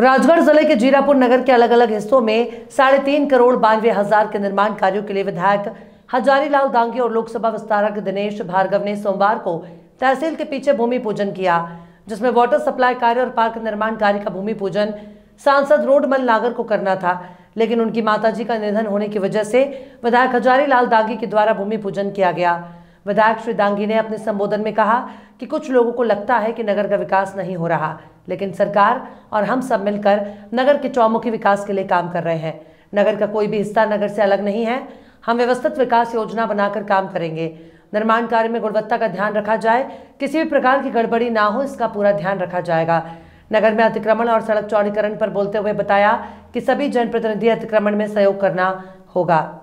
राजगढ़ जिले के जीरापुर नगर के अलग अलग हिस्सों में साढ़े तीन करोड़ बानवे हजार के निर्माण कार्यों के लिए विधायक हजारीलाल दांगी और लोकसभा विस्तारक दिनेश भार्गव ने सोमवार को तहसील के पीछे भूमि पूजन किया जिसमें वाटर सप्लाई कार्य और पार्क निर्माण कार्य का भूमि पूजन सांसद रोडमल नागर को करना था लेकिन उनकी माताजी का निधन होने की वजह से विधायक लाल दांगी के द्वारा भूमि पूजन किया गया विधायक श्री दांगी ने अपने संबोधन में कहा कि कुछ लोगों को लगता है कि नगर का विकास नहीं हो रहा लेकिन सरकार और हम सब मिलकर नगर के चौमुखी विकास के लिए काम कर रहे हैं नगर का कोई भी हिस्सा नगर से अलग नहीं है हम व्यवस्थित विकास योजना बनाकर काम करेंगे निर्माण कार्य में गुणवत्ता का ध्यान रखा जाए किसी भी प्रकार की गड़बड़ी ना हो इसका पूरा ध्यान रखा जाएगा नगर में अतिक्रमण और सड़क चौड़ीकरण पर बोलते हुए बताया कि सभी जनप्रतिनिधि अतिक्रमण में सहयोग करना होगा